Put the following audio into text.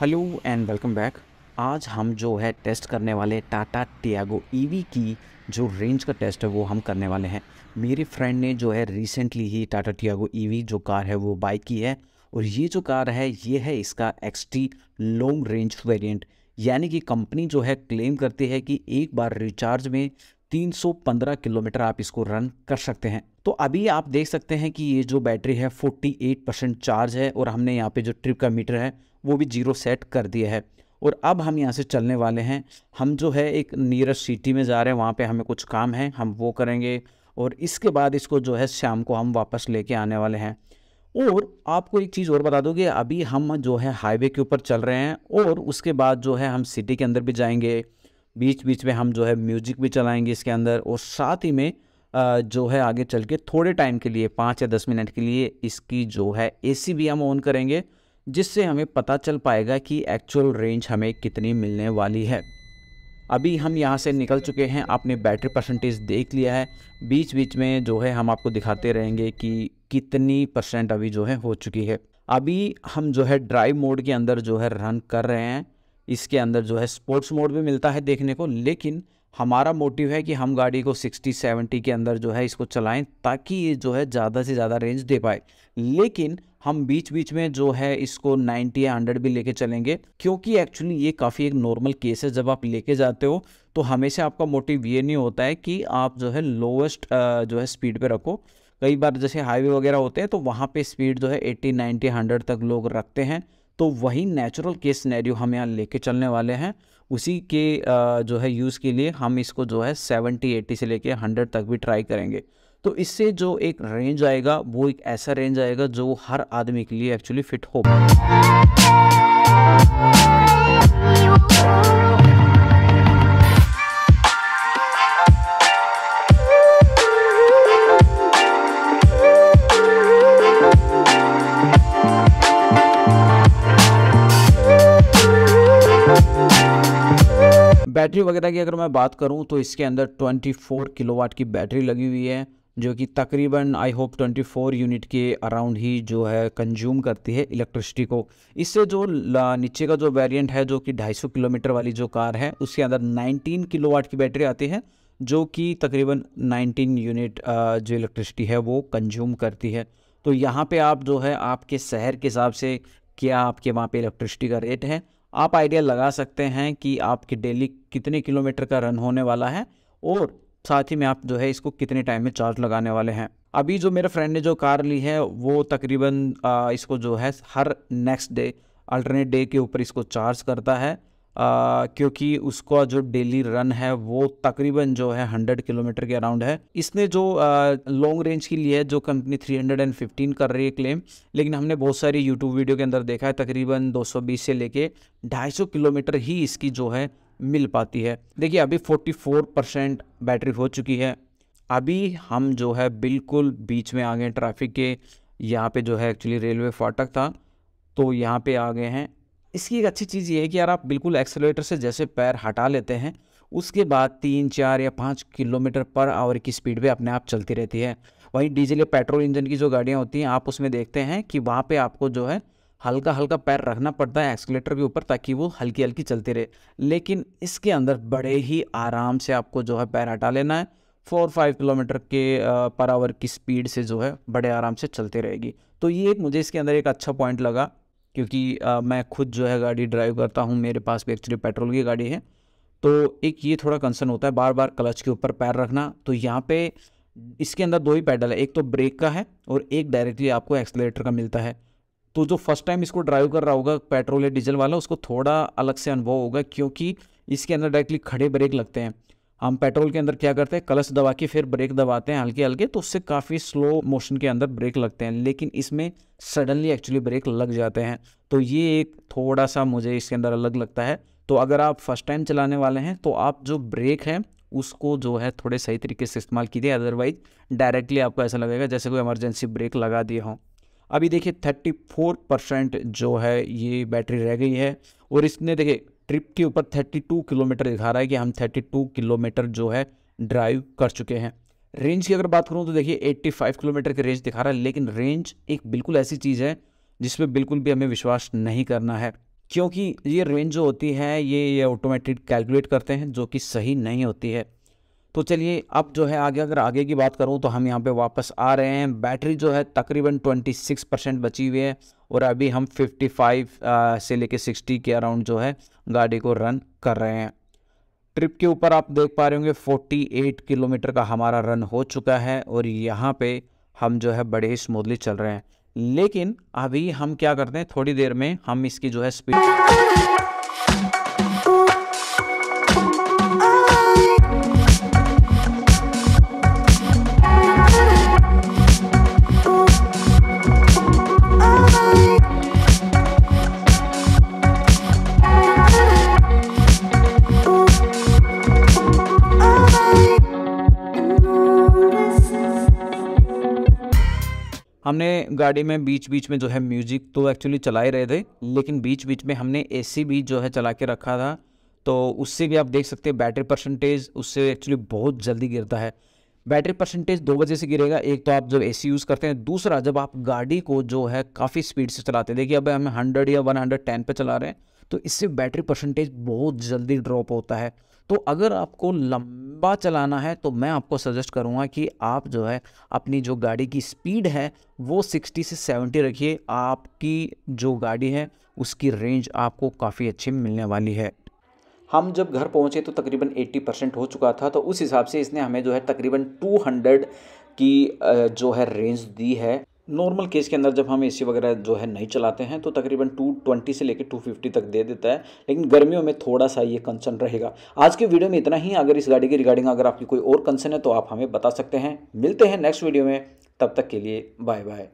hello and welcome back आज हम जो है टेस्ट करने वाले टाटा टियागो ईवी की जो रेंज का टेस्ट है वो हम करने वाले हैं मेरे फ्रेंड ने जो है रिसेंटली ही टाटा टियागो ईवी जो कार है वो बाई की है और ये जो कार है ये है इसका एक्सटी लॉन्ग रेंज वेरिएंट यानी कि कंपनी जो है क्लेम करती है कि एक बार रिचार्ज में 315 किलोमीटर आप इसको रन कर सकते हैं तो अभी आप देख सकते हैं कि ये जो बैटरी है 48 परसेंट चार्ज है और हमने यहाँ पे जो ट्रिप का मीटर है वो भी जीरो सेट कर दिए है और अब हम यहाँ से चलने वाले हैं हम जो है एक नियरेस्ट सिटी में जा रहे हैं वहाँ पे हमें कुछ काम है हम वो करेंगे और इसके बाद इसको जो है शाम को हम वापस लेके आने वाले हैं और आपको एक चीज़ और बता दूँगी अभी हम जो है हाईवे के ऊपर चल रहे हैं और उसके बाद जो है हम सिटी के अंदर भी जाएंगे बीच बीच में हम जो है म्यूजिक भी चलाएंगे इसके अंदर और साथ ही में जो है आगे चल के थोड़े टाइम के लिए पाँच या दस मिनट के लिए इसकी जो है एसी भी हम ऑन करेंगे जिससे हमें पता चल पाएगा कि एक्चुअल रेंज हमें कितनी मिलने वाली है अभी हम यहाँ से निकल चुके हैं आपने बैटरी परसेंटेज देख लिया है बीच बीच में जो है हम आपको दिखाते रहेंगे कि कितनी परसेंट अभी जो है हो चुकी है अभी हम जो है ड्राइव मोड के अंदर जो है रन कर रहे हैं इसके अंदर जो है स्पोर्ट्स मोड भी मिलता है देखने को लेकिन हमारा मोटिव है कि हम गाड़ी को 60 70 के अंदर जो है इसको चलाएं ताकि ये जो है ज़्यादा से ज़्यादा रेंज दे पाए लेकिन हम बीच बीच में जो है इसको 90 या 100 भी लेके चलेंगे क्योंकि एक्चुअली ये काफ़ी एक नॉर्मल केस है जब आप लेके जाते हो तो हमेशा आपका मोटिव ये नहीं होता है कि आप जो है लोवेस्ट जो है स्पीड पर रखो कई बार जैसे हाईवे वगैरह होते हैं तो वहाँ पर स्पीड जो है एट्टी नाइन्टी हंड्रेड तक लोग रखते हैं तो वही नेचुरल केस सिनेरियो हम यहाँ लेके चलने वाले हैं उसी के जो है यूज़ के लिए हम इसको जो है सेवेंटी एट्टी से लेके हंड्रेड तक भी ट्राई करेंगे तो इससे जो एक रेंज आएगा वो एक ऐसा रेंज आएगा जो हर आदमी के लिए एक्चुअली फिट हो बैटरी वगैरह की अगर मैं बात करूँ तो इसके अंदर 24 किलोवाट की बैटरी लगी हुई है जो कि तकरीबन आई होप 24 यूनिट के अराउंड ही जो है कंज्यूम करती है इलेक्ट्रिसिटी को इससे जो नीचे का जो वेरिएंट है जो कि 250 किलोमीटर वाली जो कार है उसके अंदर 19 किलोवाट की बैटरी आती है जो कि तकरीबन 19 यूनिट जो इलेक्ट्रिसिटी है वो कंज्यूम करती है तो यहाँ पे आप जो है आपके शहर के हिसाब से क्या आपके वहाँ पर इलेक्ट्रिसिटी का रेट है आप आइडिया लगा सकते हैं कि आपके डेली कितने किलोमीटर का रन होने वाला है और साथ ही में आप जो है इसको कितने टाइम में चार्ज लगाने वाले हैं अभी जो मेरे फ्रेंड ने जो कार ली है वो तकरीबन इसको जो है हर नेक्स्ट डे अल्टरनेट डे के ऊपर इसको चार्ज करता है क्योंकि उसका जो डेली रन है वो तकरीबन जो है 100 किलोमीटर के अराउंड है इसने जो लॉन्ग रेंज के लिए जो कंपनी 315 कर रही है क्लेम लेकिन हमने बहुत सारी यूट्यूब वीडियो के अंदर देखा है तकरीबन 220 से लेके 250 किलोमीटर ही इसकी जो है मिल पाती है देखिए अभी 44 परसेंट बैटरी हो चुकी है अभी हम जो है बिल्कुल बीच में आ गए ट्रैफिक के यहाँ पर जो है एक्चुअली रेलवे फाटक था तो यहाँ पर आ गए हैं इसकी एक अच्छी चीज़ ये है कि यार आप बिल्कुल एक्सेलेटर से जैसे पैर हटा लेते हैं उसके बाद तीन चार या पाँच किलोमीटर पर आवर की स्पीड पे अपने आप चलती रहती है वहीं डीजल या पेट्रोल इंजन की जो गाड़ियाँ होती हैं आप उसमें देखते हैं कि वहाँ पर आपको जो है हल्का हल्का पैर रखना पड़ता है एक्सलेटर के ऊपर ताकि वो हल्की हल्की चलती रहे लेकिन इसके अंदर बड़े ही आराम से आपको जो है पैर हटा लेना है फोर फाइव किलोमीटर के पर आवर की स्पीड से जो है बड़े आराम से चलती रहेगी तो ये एक मुझे इसके अंदर एक अच्छा पॉइंट लगा क्योंकि आ, मैं खुद जो है गाड़ी ड्राइव करता हूँ मेरे पास भी एक्चुअली पेट्रोल की गाड़ी है तो एक ये थोड़ा कंसर्न होता है बार बार क्लच के ऊपर पैर रखना तो यहाँ पे इसके अंदर दो ही पैडल है एक तो ब्रेक का है और एक डायरेक्टली आपको एक्सलेटर का मिलता है तो जो फर्स्ट टाइम इसको ड्राइव कर रहा होगा पेट्रोल या डीजल वाला उसको थोड़ा अलग से अनुभव होगा क्योंकि इसके अंदर डायरेक्टली खड़े ब्रेक लगते हैं हम पेट्रोल के अंदर क्या करते हैं कलश दबा के फिर ब्रेक दबाते हैं हल्के हल्के तो उससे काफ़ी स्लो मोशन के अंदर ब्रेक लगते हैं लेकिन इसमें सडनली एक्चुअली ब्रेक लग जाते हैं तो ये एक थोड़ा सा मुझे इसके अंदर अलग लगता है तो अगर आप फर्स्ट टाइम चलाने वाले हैं तो आप जो ब्रेक है उसको जो है थोड़े सही तरीके से इस्तेमाल कीजिए अदरवाइज डायरेक्टली आपको ऐसा लगेगा जैसे कोई इमरजेंसी ब्रेक लगा दिए हों अभी देखिए थर्टी फोर परसेंट जो है ये बैटरी रह गई है और इसने देखिए ट्रिप के ऊपर 32 किलोमीटर दिखा रहा है कि हम 32 किलोमीटर जो है ड्राइव कर चुके हैं रेंज की अगर बात करूँ तो देखिए 85 किलोमीटर की रेंज दिखा रहा है लेकिन रेंज एक बिल्कुल ऐसी चीज़ है जिस पर बिल्कुल भी हमें विश्वास नहीं करना है क्योंकि ये रेंज जो होती है ये ये ऑटोमेटिक कैलकुलेट करते हैं जो कि सही नहीं होती है तो चलिए अब जो है आगे अगर आगे की बात करूँ तो हम यहाँ पे वापस आ रहे हैं बैटरी जो है तकरीबन 26 परसेंट बची हुई है और अभी हम 55 से लेके 60 के अराउंड जो है गाड़ी को रन कर रहे हैं ट्रिप के ऊपर आप देख पा रहे होंगे 48 किलोमीटर का हमारा रन हो चुका है और यहाँ पे हम जो है बड़े स्मूथली चल रहे हैं लेकिन अभी हम क्या करते हैं थोड़ी देर में हम इसकी जो है स्पीड हमने गाड़ी में बीच बीच में जो है म्यूजिक तो एक्चुअली चला ही रहे थे लेकिन बीच बीच में हमने ए भी जो है चला के रखा था तो उससे भी आप देख सकते हैं बैटरी परसेंटेज उससे एक्चुअली बहुत जल्दी गिरता है बैटरी परसेंटेज दो वजह से गिरेगा एक तो आप जब एसी यूज़ करते हैं दूसरा जब आप गाड़ी को जो है काफ़ी स्पीड से चलाते हैं देखिए अब हम हंड्रेड या वन हंड्रेड टेन पर चला रहे हैं तो इससे बैटरी परसेंटेज बहुत जल्दी ड्रॉप होता है तो अगर आपको लंबा चलाना है तो मैं आपको सजेस्ट करूँगा कि आप जो है अपनी जो गाड़ी की स्पीड है वो 60 से 70 रखिए आपकी जो गाड़ी है उसकी रेंज आपको काफ़ी अच्छी मिलने वाली है हम जब घर पहुंचे तो तकरीबन 80 परसेंट हो चुका था तो उस हिसाब से इसने हमें जो है तकरीबन 200 की जो है रेंज दी है नॉर्मल केस के अंदर जब हम एसी वगैरह जो है नहीं चलाते हैं तो तकरीबन 220 से लेकर 250 तक दे देता है लेकिन गर्मियों में थोड़ा सा ये कंसर्न रहेगा आज के वीडियो में इतना ही अगर इस गाड़ी की रिगार्डिंग अगर आपकी कोई और कंसर्न है तो आप हमें बता सकते हैं मिलते हैं नेक्स्ट वीडियो में तब तक के लिए बाय बाय